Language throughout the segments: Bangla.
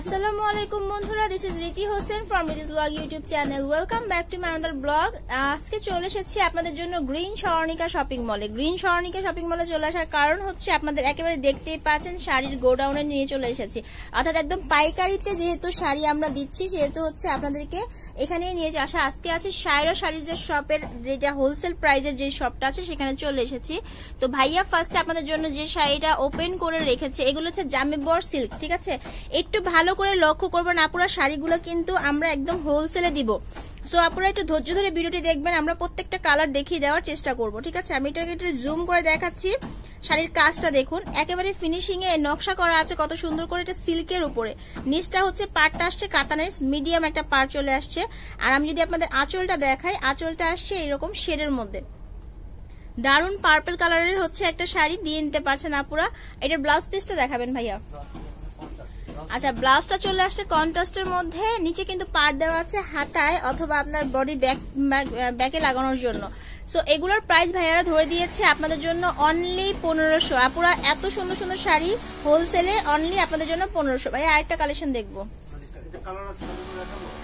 আসসালামু আলাইকুম বন্ধুরা this is Riti Hossain from Riti's vlog YouTube channel welcome back to another vlog আজকে চলে এসেছি আপনাদের জন্য গ্রিন স্বর্ণিকা শপিং মলে গ্রিন স্বর্ণিকা শপিং মলে চলে আসার কারণ হচ্ছে আপনাদের একেবারে দেখতেই পাচ্ছেন শাড়ির গোডাউনে নিয়ে চলে এসেছি অর্থাৎ একদম পাইকারিতে যেহেতু শাড়ি আমরা দিচ্ছি সেহেতু হচ্ছে আপনাদেরকে এখানে নিয়ে আসা আজকে আছে সায়রা শাড়ির যে শপের যেটা হোলসেল প্রাইজের যে শপটা আছে সেখানে চলে এসেছি তো ভাইয়া ফার্স্টে আপনাদের জন্য যে শাড়িটা ওপেন করে রেখেছে এগুলো হচ্ছে জামেবর সিল্ক ঠিক আছে একটু ভালো ভালো করে লক্ষ্য করবেন আপনারা শাড়িগুলো কিন্তু আমরা একদম হোলসেলে দিব সো আপনারা একটু ধৈর্য ধরে ভিডিওটি দেখবেন আমরা প্রত্যেকটা কালার দেখিয়ে দেওয়ার চেষ্টা করব ঠিক আছে আমি এটাকে একটু জুম করে দেখাচ্ছি শাড়ির কাজটা দেখুন একেবারে ফিনিশিং এ নকশা করা আছে কত সুন্দর করে এটা সিল্কের উপরে নিচটা হচ্ছে পাটটা আসছে কাতানের মিডিয়াম একটা পাট চলে আসছে আর আমি যদি আপনাদের আঁচলটা দেখাই আঁচলটা আসছে এরকম শেডের মধ্যে দারুন পার্পল কালারের হচ্ছে একটা শাড়ি দিয়ে নিতে পারছেন আপুরা এটার ব্লাউজ পিসটা দেখাবেন ভাইয়া আচ্ছা ব্লাউজটা চলে আসছে কন্ট্রাস্টের মধ্যে নিচে কিন্তু পার দেওয়া আছে হাতায় অথবা আপনার বডি ব্যাক ব্যাকে লাগানোর জন্য সো এগুলোর প্রাইস ভাইয়ারা ধরে দিয়েছে আপনাদের জন্য অনলি পনেরোশো আপুরা এত সুন্দর সুন্দর শাড়ি হোলসেলে অনলি আপনাদের জন্য পনেরোশো ভাই আরেকটা কালেকশন দেখবো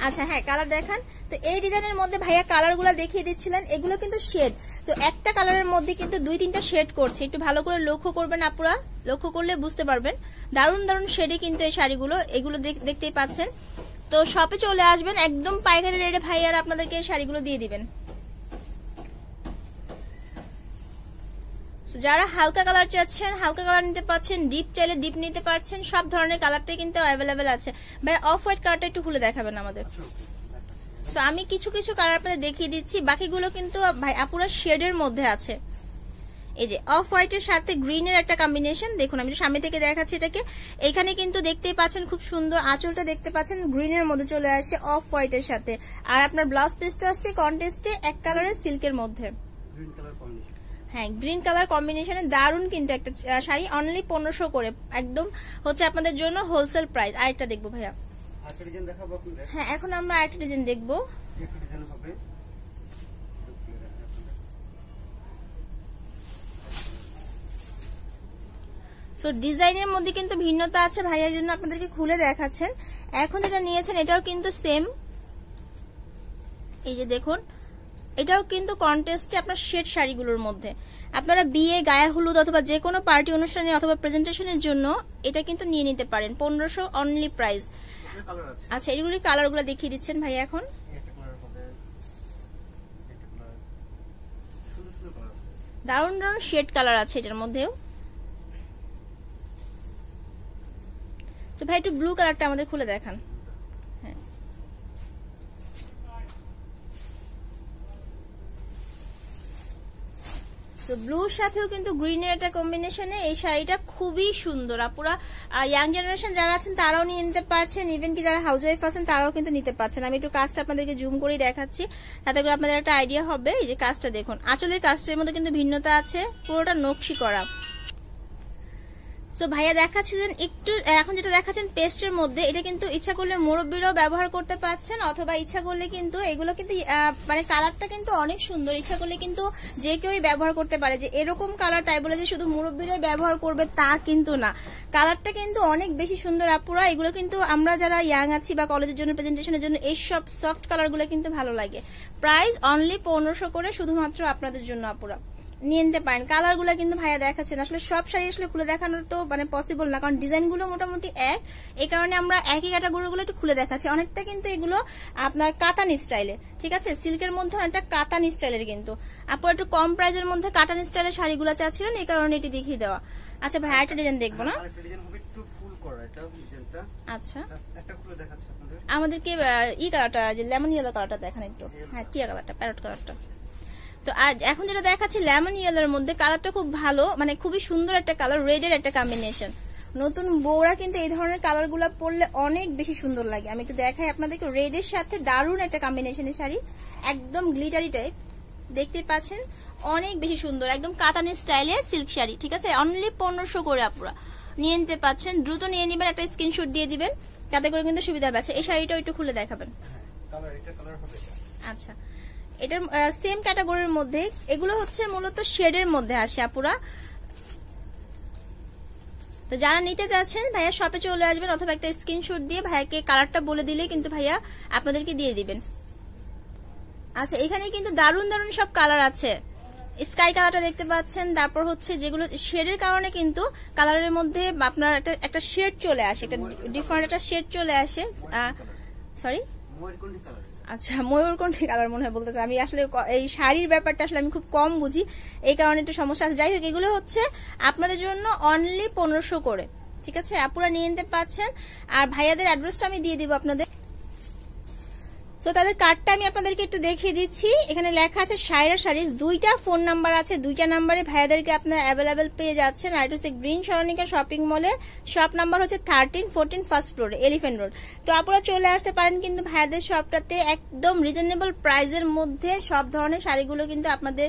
আচ্ছা হ্যাঁ কালার দেখান তো এই ডিজাইনের মধ্যে ভাইয়া কালারগুলো দেখিয়ে দিচ্ছিলেন এগুলো কিন্তু শেড তো একটা কালারের মধ্যে কিন্তু দুই তিনটা শেড করছে একটু ভালো করে লক্ষ্য করবেন আপুরা লক্ষ্য করলে বুঝতে পারবেন দারুণ দারুণ শেডে কিন্তু এই শাড়িগুলো এগুলো দেখতেই পাচ্ছেন তো শপে চলে আসবেন একদম পাইকারি রেটে ভাইয়ার আপনাদেরকে এই শাড়িগুলো দিয়ে দিবেন যারা হালকা কালার চাচ্ছেন হালকা কালার নিতে পারছেন ডিপ চাইলে ডিপ নিতে পারছেন সব ধরনের কালারটাই কিন্তু অ্যাভেলেবেল আছে ভাই অফ হোয়াইট কালারটা একটু খুলে দেখাবেন আমাদের সো আমি কিছু কিছু কালার আপনাদের দেখিয়ে দিচ্ছি বাকিগুলো কিন্তু ভাই আপুরা শেডের মধ্যে আছে এই যে অফ হোয়াইটের সাথে গ্রিনের একটা কম্বিনেশন দেখুন আমি সামনে থেকে দেখাচ্ছি এটাকে এখানে কিন্তু দেখতেই পাচ্ছেন খুব সুন্দর আঁচলটা দেখতে পাচ্ছেন গ্রিনের মধ্যে চলে আসে অফ হোয়াইটের সাথে আর আপনার ব্লাউজ পিসটা আসছে কন্টেস্টে এক কালারের সিল্কের মধ্যে হ্যাঁ গ্রিন কালার কম্বিনেশনে দারুন কিন্তু একটা শাড়ি অনলি পনেরোশো করে একদম হচ্ছে আপনাদের জন্য হোলসেল প্রাইস আরেকটা দেখবো ভাইয়া হ্যাঁ এখন আমরা আরেকটা ডিজাইন দেখবো তো ডিজাইনের মধ্যে কিন্তু ভিন্নতা আছে ভাইয়ার জন্য আপনাদেরকে খুলে দেখাচ্ছেন এখন যেটা নিয়েছেন এটাও কিন্তু সেম এই যে দেখুন এটাও কিন্তু কন্টেস্টে আপনার শেড শাড়িগুলোর মধ্যে আপনারা বিয়ে গায়ে হলুদ অথবা যে কোনো পার্টি অনুষ্ঠানে অথবা প্রেজেন্টেশনের জন্য এটা কিন্তু নিয়ে নিতে পারেন পনেরোশো অনলি প্রাইস আচ্ছা এগুলি কালারগুলো দেখিয়ে দিচ্ছেন ভাই এখন দারুণ দারুণ শেড কালার আছে এটার মধ্যেও আচ্ছা, ভাই একটু ব্লু কালারটা আমাদের খুলে দেখান তো ব্লুর সাথেও কিন্তু গ্রিনের একটা কম্বিনেশনে এই শাড়িটা খুবই সুন্দর আপুরা ইয়াং জেনারেশন যারা আছেন তারাও নিয়ে নিতে পারছেন ইভেন কি যারা হাউস ওয়াইফ আছেন তারাও কিন্তু নিতে পারছেন আমি একটু কাজটা আপনাদেরকে জুম করেই দেখাচ্ছি তাতে করে আপনাদের একটা আইডিয়া হবে এই যে কাজটা দেখুন আঁচলের কাজটার মধ্যে কিন্তু ভিন্নতা আছে পুরোটা নকশি করা সো ভাইয়া দেখাচ্ছিলেন একটু এখন যেটা দেখাচ্ছেন পেস্টের মধ্যে এটা কিন্তু ইচ্ছা করলে মুরব্বিরও ব্যবহার করতে পারছেন অথবা ইচ্ছা করলে কিন্তু এগুলো কিন্তু মানে কালারটা কিন্তু অনেক সুন্দর ইচ্ছা করলে কিন্তু যে কেউই ব্যবহার করতে পারে যে এরকম কালার তাই বলে যে শুধু মুরব্বীরাই ব্যবহার করবে তা কিন্তু না কালারটা কিন্তু অনেক বেশি সুন্দর আপুরা এগুলো কিন্তু আমরা যারা ইয়াং আছি বা কলেজের জন্য প্রেজেন্টেশনের জন্য এইসব সফট কালারগুলো কিন্তু ভালো লাগে প্রাইস অনলি পনেরোশো করে শুধুমাত্র আপনাদের জন্য আপুরা নিয়ে নিতে পারেন কালারগুলো কিন্তু ভাইয়া দেখাচ্ছেন আসলে সব শাড়ি আসলে খুলে দেখানোর তো মানে পসিবল না কারণ ডিজাইনগুলো মোটামুটি এক এই কারণে আমরা একই গুলো একটু খুলে দেখাচ্ছি অনেকটা কিন্তু এগুলো আপনার কাতানি স্টাইলে ঠিক আছে সিল্কের মধ্যে অনেকটা কাতানি স্টাইলের কিন্তু আপনার একটু কম প্রাইজের মধ্যে কাটান স্টাইলের শাড়িগুলো চাচ্ছিল এই কারণে এটি দেখিয়ে দেওয়া আচ্ছা ভাইয়া একটা ডিজাইন দেখবো না আচ্ছা আমাদেরকে ই কালারটা যে লেমন ইয়েলো কালারটা দেখান একটু হ্যাঁ টিয়া কালারটা প্যারট কালারটা তো আজ এখন যেটা দেখাচ্ছি লেমন ইয়েলোর মধ্যে কালারটা খুব ভালো মানে খুবই সুন্দর একটা কালার রেডের একটা কম্বিনেশন নতুন বউরা কিন্তু এই ধরনের কালার গুলা পরলে অনেক বেশি সুন্দর লাগে আমি একটু দেখাই আপনাদেরকে রেডের সাথে দারুণ একটা কম্বিনেশনের শাড়ি একদম গ্লিটারি টাইপ দেখতে পাচ্ছেন অনেক বেশি সুন্দর একদম কাতানের স্টাইলে সিল্ক শাড়ি ঠিক আছে অনলি পনেরোশো করে আপুরা নিয়ে নিতে পাচ্ছেন দ্রুত নিয়ে নিবেন একটা স্ক্রিনশট দিয়ে দিবেন তাতে করে কিন্তু সুবিধা পাচ্ছে এই শাড়িটাও একটু খুলে দেখাবেন হ্যাঁ, আচ্ছা এটার সেম ক্যাটাগরির মধ্যে এগুলো হচ্ছে মূলত শেডের মধ্যে আসে আপুরা তো যারা নিতে চাচ্ছেন ভাইয়া শপে চলে আসবেন অথবা একটা স্ক্রিনশট দিয়ে ভাইয়াকে কালারটা বলে দিলে কিন্তু ভাইয়া আপনাদেরকে দিয়ে দিবেন আচ্ছা এখানে কিন্তু দারুণ দারুণ সব কালার আছে স্কাই কালারটা দেখতে পাচ্ছেন তারপর হচ্ছে যেগুলো শেডের কারণে কিন্তু কালারের মধ্যে আপনার একটা একটা শেড চলে আসে একটা ডিফারেন্ট একটা শেড চলে আসে সরি আচ্ছা ময়ূরকণ্ঠী কালার মনে হয় বলতেছে আমি আসলে এই শাড়ির ব্যাপারটা আসলে আমি খুব কম বুঝি এই কারণে একটু সমস্যা আছে যাই হোক এগুলো হচ্ছে আপনাদের জন্য অনলি পনেরোশো করে ঠিক আছে আপুরা নিয়ে নিতে পারছেন আর ভাইয়াদের অ্যাড্রেসটা আমি দিয়ে দিব আপনাদের সো তাদের কার্ডটা আমি আপনাদেরকে একটু দেখিয়ে দিচ্ছি এখানে লেখা আছে সায়রা শাড়িজ দুইটা ফোন নাম্বার আছে দুইটা নাম্বারে ভাইয়াদেরকে আপনারা অ্যাভেলেবেল পেয়ে যাচ্ছেন আর হচ্ছে গ্রিন সরণিকা শপিং মলে শপ নাম্বার হচ্ছে thirteen fourteen first floor elephant road তো আপনারা চলে আসতে পারেন কিন্তু ভাইয়াদের শপটাতে একদম রিজনেবল প্রাইজের মধ্যে সব ধরনের শাড়িগুলো কিন্তু আপনাদের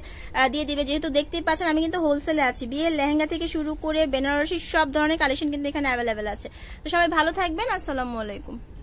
দিয়ে দিবে যেহেতু দেখতেই পাচ্ছেন আমি কিন্তু হোলসেলে আছি বিয়ের লেহেঙ্গা থেকে শুরু করে বেনারসি সব ধরনের কালেকশন কিন্তু এখানে অ্যাভেলেবেল আছে তো সবাই ভালো থাকবেন আসসালামু আলাইকুম